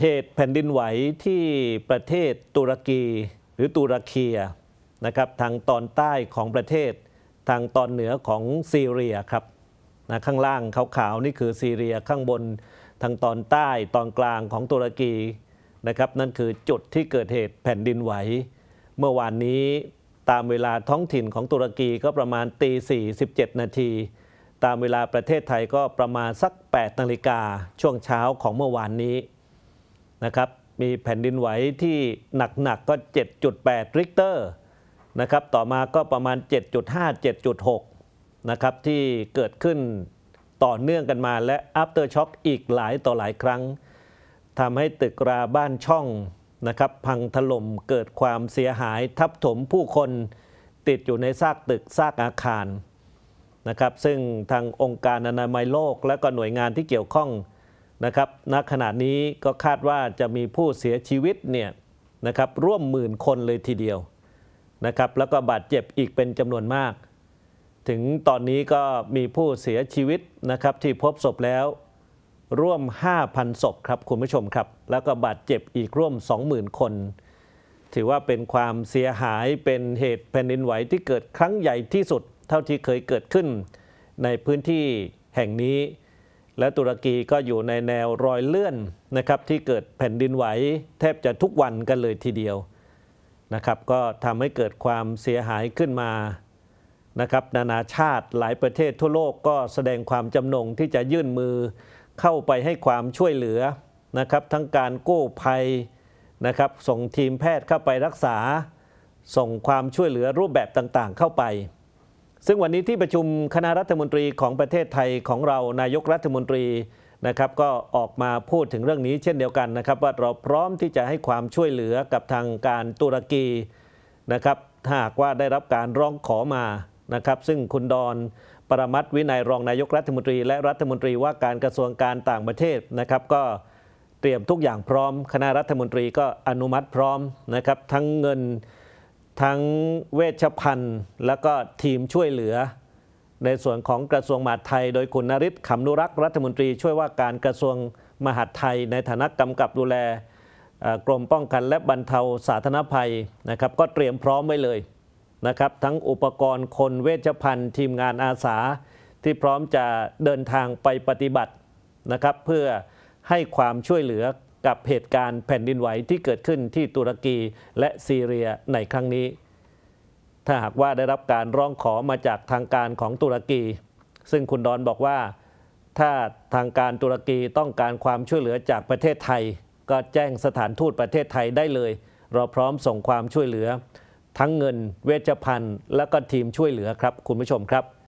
เหตุแผ่นดินไหวที่ประเทศตุรกีหรือตุรกีนะครับ ทางตอนใต้ของประเทศ ทางตอนเหนือของซีเรียครับนะข้างล่างขาวๆนี่คือซีเรีย ข้างบนทางตอนใต้ตอนกลางของตุรกีนะครับ นั่นคือจุดที่เกิดเหตุแผ่นดินไหว เมื่อวานนี้ตามเวลาท้องถิ่นของตุรกีก็ประมาณตี47นาที ตามเวลาประเทศไทยก็ประมาณสัก8นาฬิกาช่วงเช้าของเมื่อวานนี้นะครับ มีแผ่นดินไหวที่หนักๆก็ 7.8ริกเตอร์นะครับ ต่อมาก็ประมาณ 7.5 7.6 นะครับที่เกิดขึ้นต่อเนื่องกันมาและ after shock อีกหลายต่อหลายครั้งทำให้ตึกราบ้านช่องนะครับพังถล่มเกิดความเสียหายทับถมผู้คนติดอยู่ในซากตึกซากอาคารนะครับซึ่งทางองค์การอนามัยโลกและก็หน่วยงานที่เกี่ยวข้องนะครับ ณขณะนี้ก็คาดว่าจะมีผู้เสียชีวิตเนี่ยนะครับร่วมหมื่นคนเลยทีเดียวนะครับแล้วก็บาดเจ็บอีกเป็นจำนวนมาก ถึงตอนนี้ก็มีผู้เสียชีวิตนะครับที่พบศพแล้วร่วม5,000ศพครับคุณผู้ชมครับแล้วก็บาดเจ็บอีกร่วม 20,000 คน ถือว่าเป็นความเสียหายเป็นเหตุแผ่นดินไหวที่เกิดครั้งใหญ่ที่สุดเท่าที่เคยเกิดขึ้น ในพื้นที่แห่งนี้และตุรกีก็อยู่ในแนวรอยเลื่อนนะครับที่เกิดแผ่นดินไหวแทบจะทุกวันกันเลยทีเดียวนะครับก็ทำให้เกิดความเสียหายขึ้นมานะครับนานาชาติหลายประเทศทั่วโลกก็แสดงความจำนง ที่จะยื่นมือเข้าไปให้ความช่วยเหลือนะครับทั้งการกู้ภัยนะครับส่งทีมแพทย์เข้าไปรักษา ส่งความช่วยเหลือรูปแบบต่างๆ เข้าไปซึ่งวันนี้ที่ประชุมคณะรัฐมนตรีของประเทศไทยของเรา นายกรัฐมนตรีนะครับก็ออกมาพูดถึงเรื่องนี้เช่นเดียวกันนะครับ ว่าเราพร้อมที่จะให้ความช่วยเหลือกับทางการตุรกีนะครับถ้าหากว่าได้รับการร้องขอมานะครับ ซึ่งคุณดอน ปรมัตวินัยรองนายกรัฐมนตรีและรัฐมนตรีว่าการกระทรวงการต่างประเทศนะครับ ก็เตรียมทุกอย่างพร้อม คณะรัฐมนตรีก็อนุมัติพร้อมนะครับทั้งเงินทั้งเวชพันธ์และก็ทีมช่วยเหลือ ในส่วนของกระทรวงมหาดไทย โดยคุณนริศขำนุรักษ์รัฐมนตรี ช่วยว่าการกระทรวงมหาดไทยในฐานะกำกับดูแลกรมป้องกันและบรรเทาสาธารณภัยนะครับก็เตรียมพร้อมไว้เลยนะครับทั้งอุปกรณ์คนเวชพันธ์ทีมงานอาสาที่พร้อมจะเดินทางไปปฏิบัตินะครับเพื่อให้ความช่วยเหลือกับเหตุการณ์แผ่นดินไหวที่เกิดขึ้นที่ตุรกีและซีเรียในครั้งนี้ ถ้าหากว่าได้รับการร้องขอมาจากทางการของตุรกี ซึ่งคุณดอนบอกว่า ถ้าทางการตุรกีต้องการความช่วยเหลือจากประเทศไทย ก็แจ้งสถานทูตประเทศไทยได้เลย เราพร้อมส่งความช่วยเหลือ ทั้งเงิน เวชภัณฑ์และก็ทีมช่วยเหลือครับ คุณผู้ชมครับ